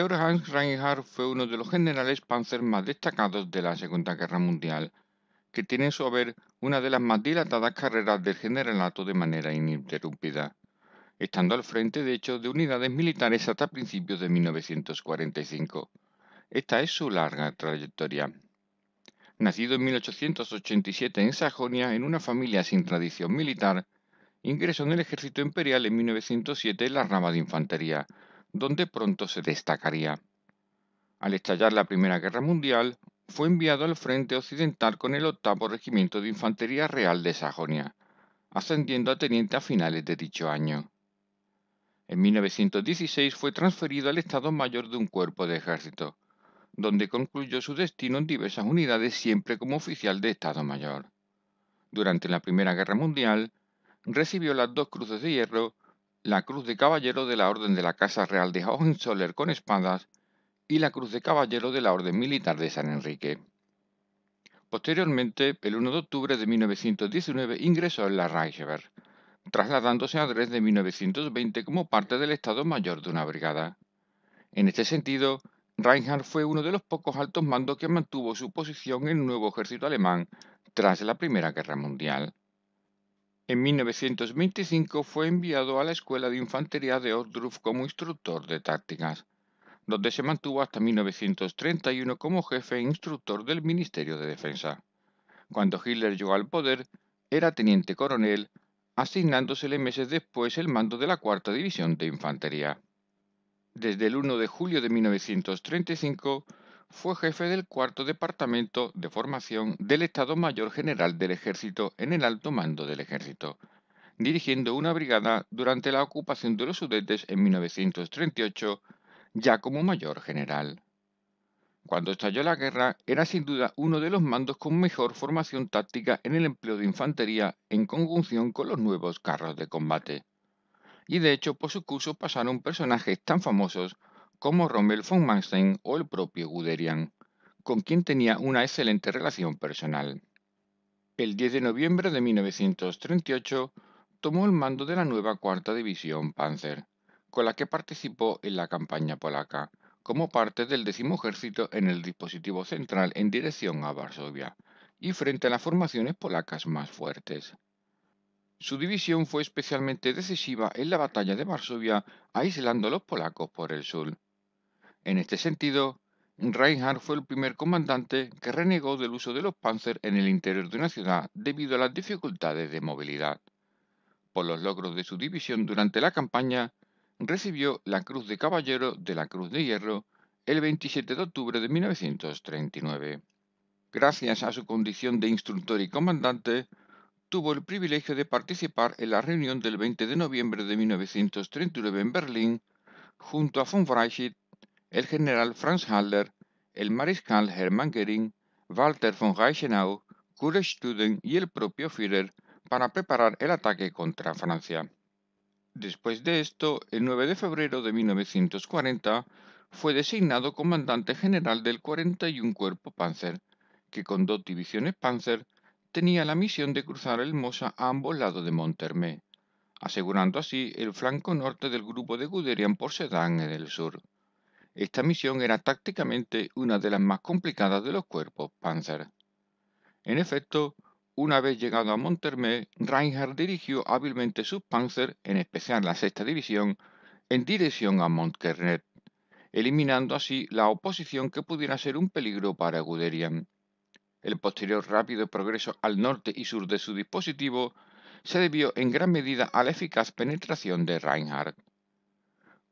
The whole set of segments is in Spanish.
Georg Hans Reinhardt fue uno de los generales panzer más destacados de la Segunda Guerra Mundial, que tiene en su haber una de las más dilatadas carreras del generalato de manera ininterrumpida, estando al frente de hecho de unidades militares hasta principios de 1945. Esta es su larga trayectoria. Nacido en 1887 en Sajonia en una familia sin tradición militar, ingresó en el ejército imperial en 1907 en la rama de infantería, donde pronto se destacaría. Al estallar la Primera Guerra Mundial, fue enviado al frente occidental con el octavo Regimiento de Infantería Real de Sajonia, ascendiendo a teniente a finales de dicho año. En 1916 fue transferido al Estado Mayor de un cuerpo de ejército, donde concluyó su destino en diversas unidades siempre como oficial de Estado Mayor. Durante la Primera Guerra Mundial, recibió las dos Cruces de Hierro la Cruz de Caballero de la Orden de la Casa Real de Hohenzollern con espadas y la Cruz de Caballero de la Orden Militar de San Enrique. Posteriormente, el 1 de octubre de 1919 ingresó en la Reichswehr, trasladándose a Dresde en 1920 como parte del Estado Mayor de una brigada. En este sentido, Reinhardt fue uno de los pocos altos mandos que mantuvo su posición en el nuevo ejército alemán tras la Primera Guerra Mundial. En 1925 fue enviado a la Escuela de Infantería de Ordruf como instructor de tácticas, donde se mantuvo hasta 1931 como jefe e instructor del Ministerio de Defensa. Cuando Hitler llegó al poder, era teniente coronel, asignándosele meses después el mando de la Cuarta División de Infantería. Desde el 1 de julio de 1935 fue jefe del cuarto departamento de formación del Estado Mayor General del Ejército en el alto mando del Ejército, dirigiendo una brigada durante la ocupación de los Sudetes en 1938, ya como mayor general. Cuando estalló la guerra, era sin duda uno de los mandos con mejor formación táctica en el empleo de infantería en conjunción con los nuevos carros de combate. Y de hecho, por su curso pasaron personajes tan famosos como Rommel von Manstein o el propio Guderian, con quien tenía una excelente relación personal. El 10 de noviembre de 1938 tomó el mando de la nueva cuarta división Panzer, con la que participó en la campaña polaca, como parte del décimo ejército en el dispositivo central en dirección a Varsovia, y frente a las formaciones polacas más fuertes. Su división fue especialmente decisiva en la batalla de Varsovia, aislando a los polacos por el sur, en este sentido, Reinhardt fue el primer comandante que renegó del uso de los Panzer en el interior de una ciudad debido a las dificultades de movilidad. Por los logros de su división durante la campaña, recibió la Cruz de Caballero de la Cruz de Hierro el 27 de octubre de 1939. Gracias a su condición de instructor y comandante, tuvo el privilegio de participar en la reunión del 20 de noviembre de 1939 en Berlín junto a von Freischitt, el general Franz Halder, el mariscal Hermann Gering, Walter von Reichenau, Kurt y el propio Führer para preparar el ataque contra Francia. Después de esto, el 9 de febrero de 1940, fue designado comandante general del 41 Cuerpo Panzer, que con dos divisiones Panzer tenía la misión de cruzar el Mosa a ambos lados de Montermé, asegurando así el flanco norte del grupo de Guderian por Sedan en el sur. Esta misión era tácticamente una de las más complicadas de los cuerpos Panzer. En efecto, una vez llegado a Montermé, Reinhardt dirigió hábilmente sus Panzer, en especial la sexta división, en dirección a Montkernet, eliminando así la oposición que pudiera ser un peligro para Guderian. El posterior rápido progreso al norte y sur de su dispositivo se debió en gran medida a la eficaz penetración de Reinhardt.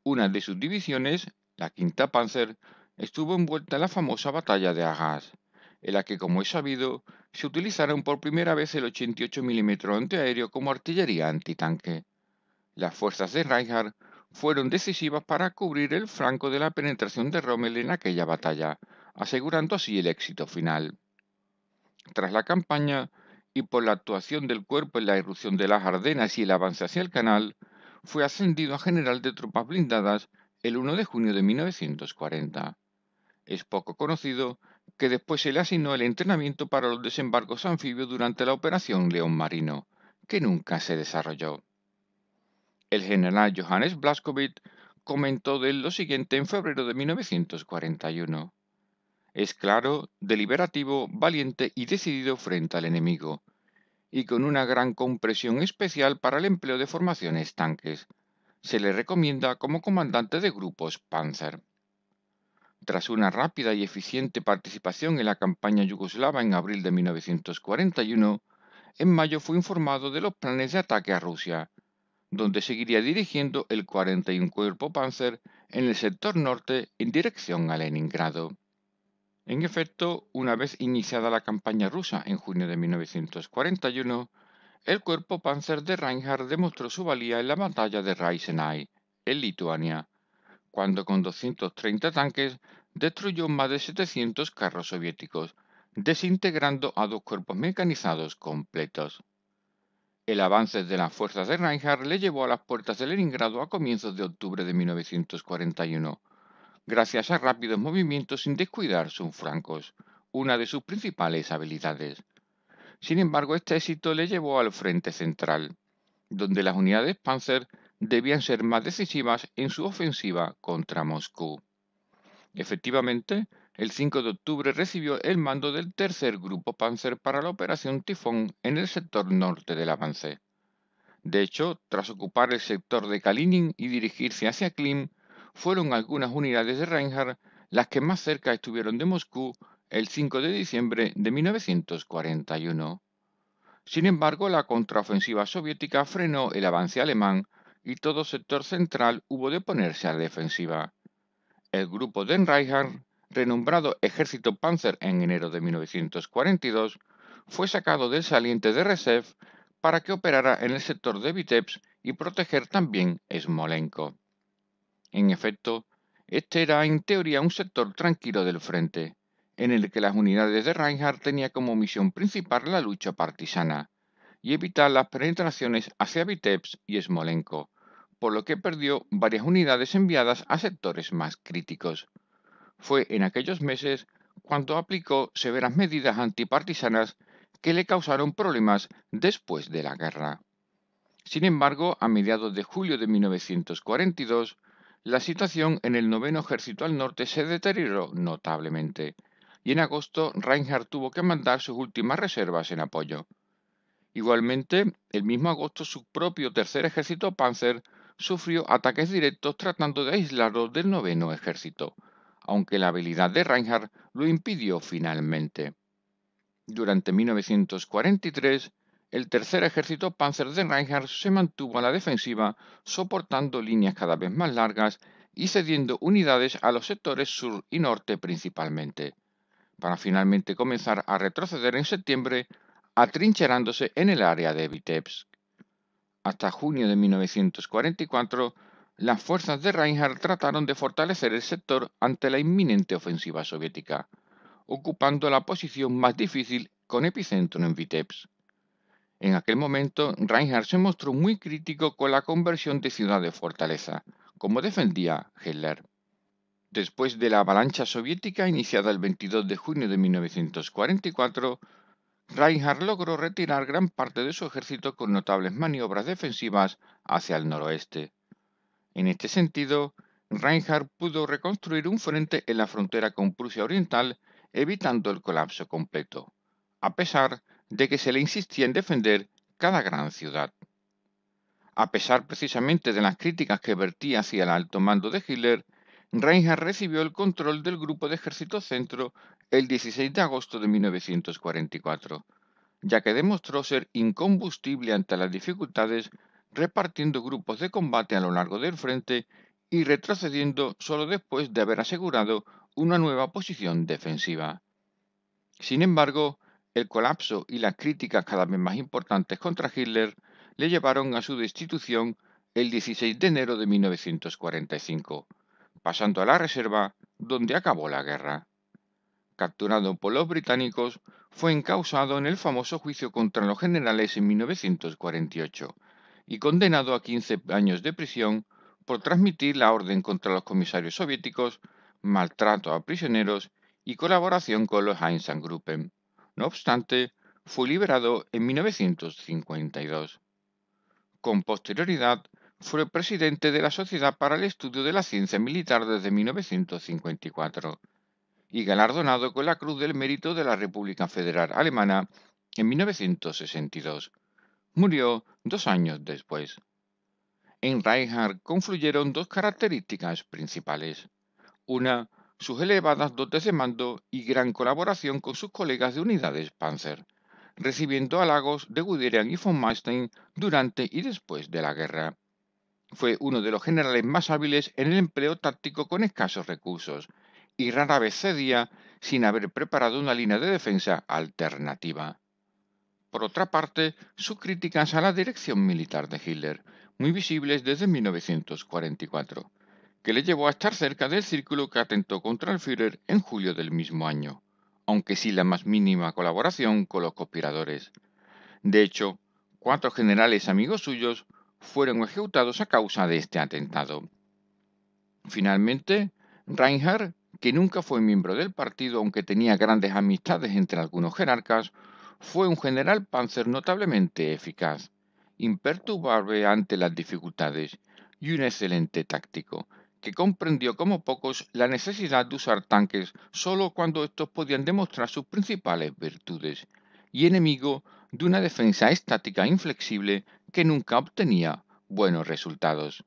Una de sus divisiones, la quinta Panzer estuvo envuelta en la famosa batalla de Arras, en la que, como es sabido, se utilizaron por primera vez el 88 mm antiaéreo como artillería antitanque. Las fuerzas de Reinhardt fueron decisivas para cubrir el franco de la penetración de Rommel en aquella batalla, asegurando así el éxito final. Tras la campaña, y por la actuación del cuerpo en la irrupción de las Ardenas y el avance hacia el canal, fue ascendido a general de tropas blindadas el 1 de junio de 1940. Es poco conocido que después se le asignó el entrenamiento para los desembarcos anfibios durante la Operación León Marino, que nunca se desarrolló. El general Johannes Blaskowitz comentó de él lo siguiente en febrero de 1941. Es claro, deliberativo, valiente y decidido frente al enemigo, y con una gran compresión especial para el empleo de formaciones tanques, se le recomienda como comandante de grupos Panzer. Tras una rápida y eficiente participación en la campaña yugoslava en abril de 1941, en mayo fue informado de los planes de ataque a Rusia, donde seguiría dirigiendo el 41 Cuerpo Panzer en el sector norte en dirección a Leningrado. En efecto, una vez iniciada la campaña rusa en junio de 1941, el cuerpo panzer de Reinhardt demostró su valía en la batalla de Reisenai, en Lituania, cuando con 230 tanques destruyó más de 700 carros soviéticos, desintegrando a dos cuerpos mecanizados completos. El avance de las fuerzas de Reinhardt le llevó a las puertas de Leningrado a comienzos de octubre de 1941, gracias a rápidos movimientos sin descuidar sus francos, una de sus principales habilidades. Sin embargo, este éxito le llevó al frente central, donde las unidades Panzer debían ser más decisivas en su ofensiva contra Moscú. Efectivamente, el 5 de octubre recibió el mando del tercer grupo Panzer para la operación Tifón en el sector norte del avance. De hecho, tras ocupar el sector de Kalinin y dirigirse hacia Klim, fueron algunas unidades de Reinhardt las que más cerca estuvieron de Moscú el 5 de diciembre de 1941. Sin embargo, la contraofensiva soviética frenó el avance alemán y todo sector central hubo de ponerse a la defensiva. El grupo de Reinhardt, renombrado Ejército Panzer en enero de 1942, fue sacado del saliente de Resev para que operara en el sector de Vitebsk y proteger también Smolenko. En efecto, este era en teoría un sector tranquilo del frente en el que las unidades de Reinhardt tenían como misión principal la lucha partisana y evitar las penetraciones hacia Vitebsk y Smolenko, por lo que perdió varias unidades enviadas a sectores más críticos. Fue en aquellos meses cuando aplicó severas medidas antipartisanas que le causaron problemas después de la guerra. Sin embargo, a mediados de julio de 1942, la situación en el noveno ejército al norte se deterioró notablemente en agosto Reinhardt tuvo que mandar sus últimas reservas en apoyo. Igualmente, el mismo agosto su propio tercer ejército Panzer sufrió ataques directos tratando de aislarlo del noveno ejército, aunque la habilidad de Reinhardt lo impidió finalmente. Durante 1943, el tercer ejército Panzer de Reinhardt se mantuvo a la defensiva, soportando líneas cada vez más largas y cediendo unidades a los sectores sur y norte principalmente para finalmente comenzar a retroceder en septiembre, atrincherándose en el área de Vitebsk. Hasta junio de 1944, las fuerzas de Reinhardt trataron de fortalecer el sector ante la inminente ofensiva soviética, ocupando la posición más difícil con epicentro en Vitebsk. En aquel momento, Reinhardt se mostró muy crítico con la conversión de ciudad de fortaleza, como defendía Hitler. Después de la avalancha soviética iniciada el 22 de junio de 1944, Reinhard logró retirar gran parte de su ejército con notables maniobras defensivas hacia el noroeste. En este sentido, Reinhard pudo reconstruir un frente en la frontera con Prusia Oriental, evitando el colapso completo, a pesar de que se le insistía en defender cada gran ciudad. A pesar precisamente de las críticas que vertía hacia el alto mando de Hitler, Reinhardt recibió el control del grupo de Ejército Centro el 16 de agosto de 1944, ya que demostró ser incombustible ante las dificultades repartiendo grupos de combate a lo largo del frente y retrocediendo solo después de haber asegurado una nueva posición defensiva. Sin embargo, el colapso y las críticas cada vez más importantes contra Hitler le llevaron a su destitución el 16 de enero de 1945 pasando a la reserva, donde acabó la guerra. Capturado por los británicos, fue encausado en el famoso juicio contra los generales en 1948 y condenado a 15 años de prisión por transmitir la orden contra los comisarios soviéticos, maltrato a prisioneros y colaboración con los Einsatzgruppen. No obstante, fue liberado en 1952. Con posterioridad fue presidente de la Sociedad para el Estudio de la Ciencia Militar desde 1954 y galardonado con la Cruz del Mérito de la República Federal Alemana en 1962. Murió dos años después. En Reinhardt confluyeron dos características principales. Una, sus elevadas dotes de mando y gran colaboración con sus colegas de unidades Panzer, recibiendo halagos de Guderian y von Manstein durante y después de la guerra fue uno de los generales más hábiles en el empleo táctico con escasos recursos, y rara vez cedía sin haber preparado una línea de defensa alternativa. Por otra parte, sus críticas a la dirección militar de Hitler, muy visibles desde 1944, que le llevó a estar cerca del círculo que atentó contra el Führer en julio del mismo año, aunque sin la más mínima colaboración con los conspiradores. De hecho, cuatro generales amigos suyos fueron ejecutados a causa de este atentado. Finalmente, Reinhardt, que nunca fue miembro del partido aunque tenía grandes amistades entre algunos jerarcas, fue un general panzer notablemente eficaz, imperturbable ante las dificultades y un excelente táctico, que comprendió como pocos la necesidad de usar tanques solo cuando estos podían demostrar sus principales virtudes y enemigo de una defensa estática inflexible que nunca obtenía buenos resultados.